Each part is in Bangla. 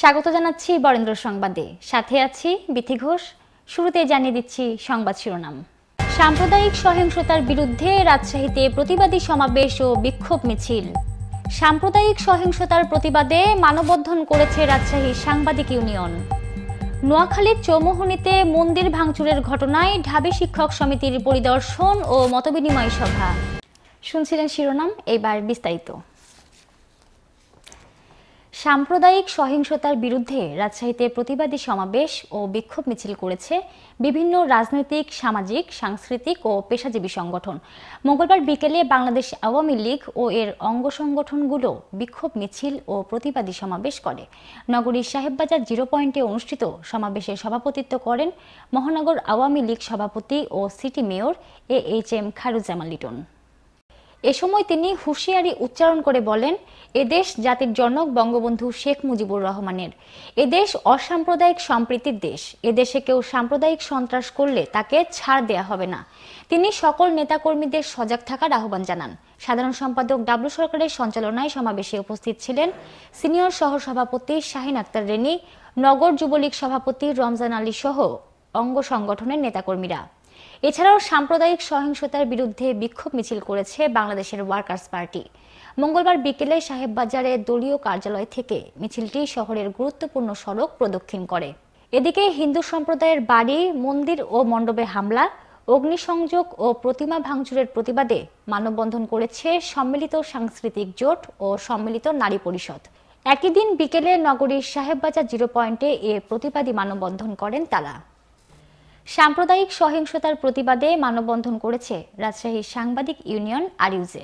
স্বাগত জানাচ্ছি বরেন্দ্র সংবাদে সাথে আছি বিথি ঘোষ শুরুতে জানিয়ে দিচ্ছি সংবাদ শিরোনাম সাম্প্রদায়িক সহিংসতার বিরুদ্ধে রাজশাহীতে প্রতিবাদী সমাবেশ ও বিক্ষোভ মিছিল সাম্প্রদায়িক সহিংসতার প্রতিবাদে মানববন্ধন করেছে রাজশাহী সাংবাদিক ইউনিয়ন নোয়াখালীর চৌমোহনীতে মন্দির ভাঙচুরের ঘটনায় ঢাবি শিক্ষক সমিতির পরিদর্শন ও মতবিনিময় সভা শুনছিলেন শিরোনাম এবার বিস্তারিত সাম্প্রদায়িক সহিংসতার বিরুদ্ধে রাজশাহীতে প্রতিবাদী সমাবেশ ও বিক্ষোভ মিছিল করেছে বিভিন্ন রাজনৈতিক সামাজিক সাংস্কৃতিক ও পেশাজীবী সংগঠন মঙ্গলবার বিকেলে বাংলাদেশ আওয়ামী লীগ ও এর অঙ্গ সংগঠনগুলো বিক্ষোভ মিছিল ও প্রতিবাদী সমাবেশ করে নগরীর সাহেববাজার জিরো পয়েন্টে অনুষ্ঠিত সমাবেশে সভাপতিত্ব করেন মহানগর আওয়ামী লীগ সভাপতি ও city mayor A H M Khairuzzaman Liton এ সময় তিনি হুঁশিয়ারি উচ্চারণ করে বলেন এদেশ জাতির জনক বঙ্গবন্ধু শেখ মুজিবুর রহমানের এদেশ অসাম্প্রদায়িক সম্প্রীতির দেশ এদেশে কেউ সাম্প্রদায়িক সন্ত্রাস করলে তাকে ছাড় দেয়া হবে না তিনি সকল নেতাকর্মীদের সজাগ থাকার আহ্বান জানান সাধারণ সম্পাদক ডাব্লু সরকারের সঞ্চালনায় সমাবেশে উপস্থিত ছিলেন সিনিয়র সহ সভাপতি শাহিন আক্তার রেনি নগর যুবলীগ সভাপতি রমজান আলী সহ অঙ্গ সংগঠনের নেতাকর্মীরা এছাড়াও সাম্প্রদায়িক সহিংসতার বিরুদ্ধে বিক্ষোভ মিছিল করেছে বাংলাদেশের ওয়ার্কার্স পার্টি মঙ্গলবার বিকেলে সাহেববাজারে দলীয় কার্যালয় থেকে মিছিলটি শহরের গুরুত্বপূর্ণ সড়ক প্রদক্ষিণ করে এদিকে হিন্দু সম্প্রদায়ের বাড়ি মন্দির ও মণ্ডপে হামলা অগ্নিসংযোগ ও প্রতিমা ভাঙচুরের প্রতিবাদে মানববন্ধন করেছে সম্মিলিত সাংস্কৃতিক জোট ও সম্মিলিত নারী পরিষদ একই দিন বিকেলে নগরীর সাহেববাজার জিরো পয়েন্টে এ প্রতিবাদী মানববন্ধন করেন তারা সাম্প্রদায়িক সহিংসতার প্রতিবাদে মানববন্ধন করেছে রাজশাহী সাংবাদিক ইউনিয়ন আরিউজে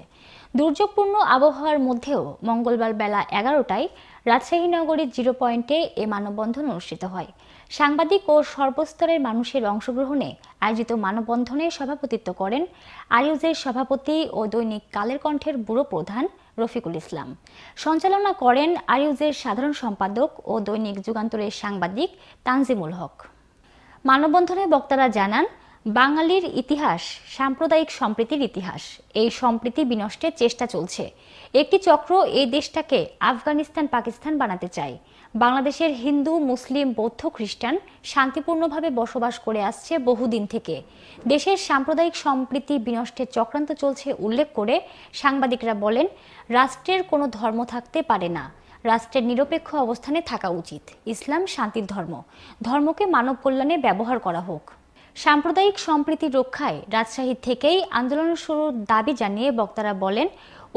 দুর্যোগপূর্ণ আবহাওয়ার মধ্যেও মঙ্গলবার বেলা এগারোটায় রাজশাহী নগরীর জিরো পয়েন্টে এ মানববন্ধন অনুষ্ঠিত হয় সাংবাদিক ও সর্বস্তরের মানুষের অংশগ্রহণে আয়োজিত মানববন্ধনে সভাপতিত্ব করেন আরিউজের সভাপতি ও দৈনিক কালের কণ্ঠের ব্যুরো প্রধান রফিকুল ইসলাম সঞ্চালনা করেন আরিউজের সাধারণ সম্পাদক ও দৈনিক যুগান্তরের সাংবাদিক তানজিমুল হক মানববন্ধনে বক্তারা জানান বাঙালির ইতিহাস সাম্প্রদায়িক সম্প্রীতির ইতিহাস এই সম্প্রীতি বিনষ্টের চেষ্টা চলছে একটি চক্র এই দেশটাকে আফগানিস্তান পাকিস্তান বানাতে চায় বাংলাদেশের হিন্দু মুসলিম বৌদ্ধ খ্রিস্টান শান্তিপূর্ণভাবে বসবাস করে আসছে বহুদিন থেকে দেশের সাম্প্রদায়িক সম্প্রীতি বিনষ্টের চক্রান্ত চলছে উল্লেখ করে সাংবাদিকরা বলেন রাষ্ট্রের কোনো ধর্ম থাকতে পারে না রাষ্ট্রের নিরপেক্ষ অবস্থানে থাকা উচিত ইসলাম শান্তির ধর্ম ধর্মকে মানব কল্যাণে ব্যবহার করা হোক সাম্প্রদায়িক সম্প্রীতি রক্ষায় রাজশাহী থেকেই আন্দোলন শুরুর দাবি জানিয়ে বক্তারা বলেন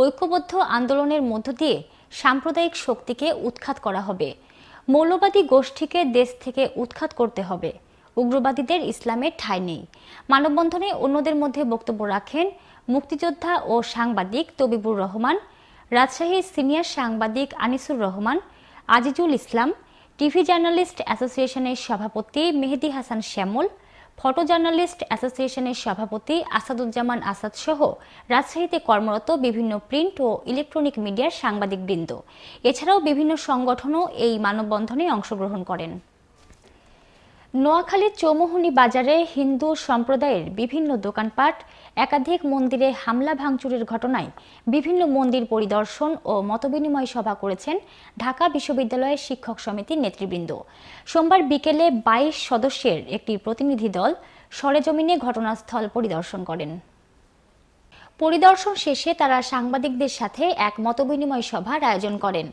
ঐক্যবদ্ধ আন্দোলনের মধ্য দিয়ে সাম্প্রদায়িক শক্তিকে উৎখাত করা হবে মৌলবাদী গোষ্ঠীকে দেশ থেকে উৎখাত করতে হবে উগ্রবাদীদের ইসলামে ঠাঁই নেই মানববন্ধনে অন্যদের মধ্যে বক্তব্য রাখেন মুক্তিযোদ্ধা ও সাংবাদিক তবিবুর রহমান রাজশাহীর সিনিয়র সাংবাদিক আনিসুর রহমান আজিজুল ইসলাম টিভি জার্নালিস্ট অ্যাসোসিয়েশনের সভাপতি মেহেদি হাসান শ্যামল ফটো জার্নালিস্ট অ্যাসোসিয়েশনের সভাপতি আসাদুজ্জামান আসাদ সহ রাজশাহীতে কর্মরত বিভিন্ন প্রিন্ট ও ইলেকট্রনিক মিডিয়ার সাংবাদিকবৃন্দ এছাড়াও বিভিন্ন সংগঠনও এই মানববন্ধনে অংশগ্রহণ করেন নোয়াখালীর চৌমুহনী বাজারে হিন্দু সম্প্রদায়ের বিভিন্ন দোকানপাট একাধিক মন্দিরে হামলা ভাঙচুরের ঘটনায় বিভিন্ন মন্দির পরিদর্শন ও মতবিনিময় সভা করেছেন ঢাকা বিশ্ববিদ্যালয়ের শিক্ষক সমিতির নেতৃবৃন্দ সোমবার বিকেলে ২২ সদস্যের একটি প্রতিনিধি দল সরেজমিনে ঘটনাস্থল পরিদর্শন করেন পরিদর্শন শেষে তারা সাংবাদিকদের সাথে এক মতবিনিময় সভার আয়োজন করেন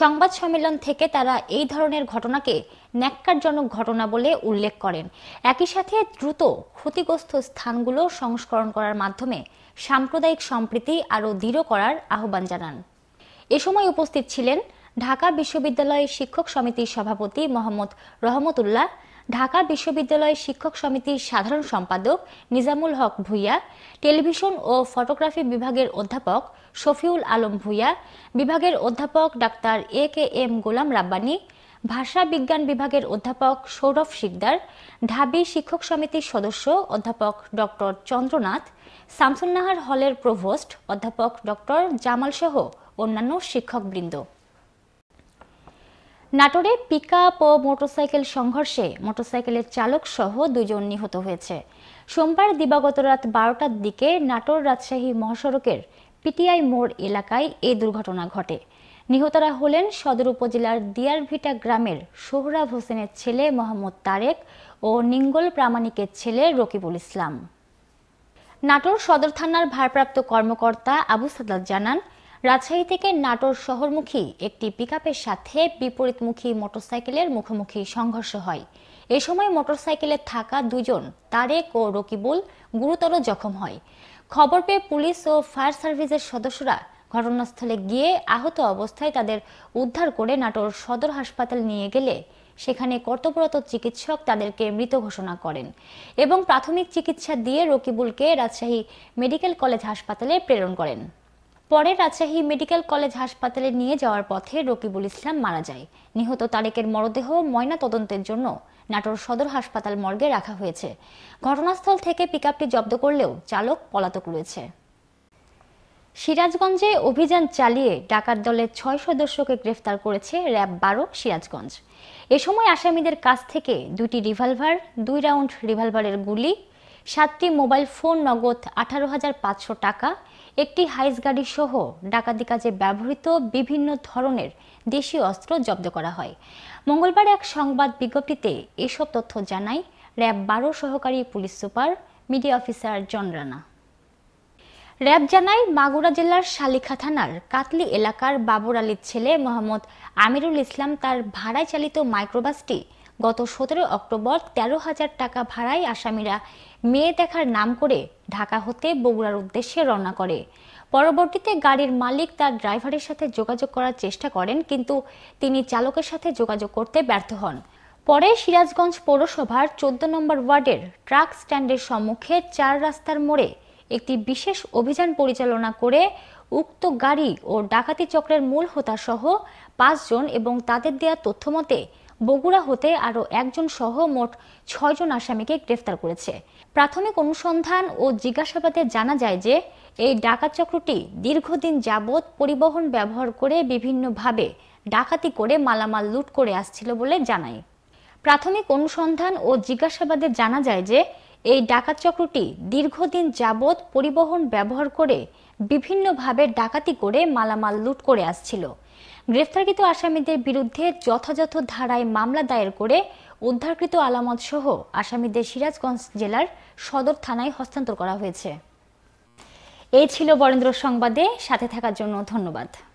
সংবাদ সম্মেলন থেকে তারা এই ধরনের ঘটনাকে ন্যাক্কারজনক ঘটনা বলে উল্লেখ করেন একই সাথে দ্রুত ক্ষতিগ্রস্ত স্থানগুলো সংস্করণ করার মাধ্যমে সাম্প্রদায়িক সম্প্রীতি আরও দৃঢ় করার আহ্বান জানান এ সময় উপস্থিত ছিলেন ঢাকা বিশ্ববিদ্যালয় শিক্ষক সমিতির সভাপতি মোহাম্মদ রহমতুল্লাহ ঢাকা বিশ্ববিদ্যালয় শিক্ষক সমিতির সাধারণ সম্পাদক নিজামুল হক ভূঁইয়া টেলিভিশন ও ফটোগ্রাফি বিভাগের অধ্যাপক শফিউল আলম ভূঁইয়া বিভাগের অধ্যাপক ডাক্তার A K M Golam Rabbani ভাষা বিজ্ঞান বিভাগের অধ্যাপক সৌরভ শিকদার ঢাবি শিক্ষক সমিতির সদস্য অধ্যাপক ডক্টর চন্দ্রনাথ সামসুন্নাহার হলের প্রভোস্ট অধ্যাপক ডক্টর জামাল সহ অন্যান্য শিক্ষকবৃন্দ নাটোরে পিক ও মোটরসাইকেল সংঘর্ষে মোটরসাইকেলের চালক সহ দুজন নিহত হয়েছে সোমবার দিবাগত রাত বারোটার দিকে নাটোর রাজশাহী মহাসড়কের পিটিআই মোড় এলাকায় এই দুর্ঘটনা ঘটে নিহতরা হলেন সদর উপজেলার দিয়ারভিটা গ্রামের সোহরাব হোসেনের ছেলে মোহাম্মদ তারেক ও নিঙ্গল প্রামাণিকের ছেলে রকিবুল ইসলাম নাটোর সদর থানার ভারপ্রাপ্ত কর্মকর্তা আবু সাদাত জানান রাজশাহী থেকে নাটোর শহরমুখী একটি পিকআপের সাথে বিপরীতমুখী মোটরসাইকেলের মুখোমুখি সংঘর্ষ হয় এ সময় মোটরসাইকেলে থাকা দুজন তারেক ও রকিবুল গুরুতর জখম হয় খবর পেয়ে পুলিশ ও ফায়ার সার্ভিসের সদস্যরা ঘটনাস্থলে গিয়ে আহত অবস্থায় তাদের উদ্ধার করে নাটোর সদর হাসপাতাল নিয়ে গেলে সেখানে কর্তব্যরত চিকিৎসক তাদেরকে মৃত ঘোষণা করেন এবং প্রাথমিক চিকিৎসা দিয়ে রকিবুলকে রাজশাহী মেডিকেল কলেজ হাসপাতালে প্রেরণ করেন পরে রাজশাহী মেডিকেল কলেজ হাসপাতালে নিয়ে যাওয়ার পথে রকিবুল ইসলাম মারা যায় নিহত তারেকের মরদেহ ময়না তদন্তের জন্য নাটোর সদর হাসপাতাল মর্গে রাখা হয়েছে ঘটনাস্থল থেকে পিকআপটি জব্দ করলেও চালক পলাতক রয়েছে সিরাজগঞ্জে অভিযান চালিয়ে ডাকাত দলের ছয় সদস্যকে গ্রেফতার করেছে র্যাব বারো সিরাজগঞ্জ এ সময় আসামিদের কাছ থেকে দুটি রিভলভার দুই রাউন্ড রিভলভারের গুলি সাতটি মোবাইল ফোন নগদ আঠারো হাজার পাঁচশো টাকা একটি হাইস গাড়ি সহ ডাকাতি কাজে ব্যবহৃত বিভিন্ন ধরনের দেশি অস্ত্র জব্দ করা হয় মঙ্গলবার এক সংবাদ বিজ্ঞপ্তিতে এসব তথ্য জানায় র্যাব বারো সহকারী পুলিশ সুপার মিডিয়া অফিসার জন রানা র্যাব জানায় মাগুরা জেলার শালিখা থানার কাতলি এলাকার বাবর আলীর ছেলে মোহাম্মদ আমিরুল ইসলাম তার ভাড়ায় চালিত মাইক্রোবাসটি গত সতেরো অক্টোবর তেরো হাজার টাকা ভাড়ায় আসামিরা মেয়ে দেখার নাম করে ঢাকা হতে বগুড়ার উদ্দেশ্যে রওনা করে পরবর্তীতে গাড়ির মালিক তার ড্রাইভারের সাথে যোগাযোগ করার চেষ্টা করেন কিন্তু তিনি চালকের সাথে যোগাযোগ করতে ব্যর্থ হন পরে সিরাজগঞ্জ পৌরসভার চোদ্দ নম্বর ওয়ার্ডের ট্রাক স্ট্যান্ডের সম্মুখে চার রাস্তার মোড়ে একটি বিশেষ অভিযান পরিচালনা করে উক্ত গাড়ি ও ডাকাতি চক্রের মূল হোতাসহ পাঁচজন এবং তাদের দেয়া তথ্যমতে বগুড়া হতে আরও একজন সহ মোট ছয়জন আসামিকে গ্রেফতার করেছে প্রাথমিক অনুসন্ধান ও জিজ্ঞাসাবাদে জানা যায় যে এই ডাকাত চক্রটি দীর্ঘদিন যাবৎ পরিবহন ব্যবহার করে বিভিন্নভাবে ডাকাতি করে মালামাল লুট করে আসছিল বলে জানায় প্রাথমিক অনুসন্ধান ও জিজ্ঞাসাবাদে জানা যায় যে এই ডাকাত চক্রটি দীর্ঘদিন যাবৎ পরিবহন ব্যবহার করে বিভিন্নভাবে ডাকাতি করে মালামাল লুট করে আসছিল গ্রেফতারকৃত আসামিদের বিরুদ্ধে যথাযথ ধারায় মামলা দায়ের করে উদ্ধারকৃত আলামত সহ আসামিদের সিরাজগঞ্জ জেলার সদর থানায় হস্তান্তর করা হয়েছে এই ছিল বরেন্দ্র সংবাদে সাথে থাকার জন্য ধন্যবাদ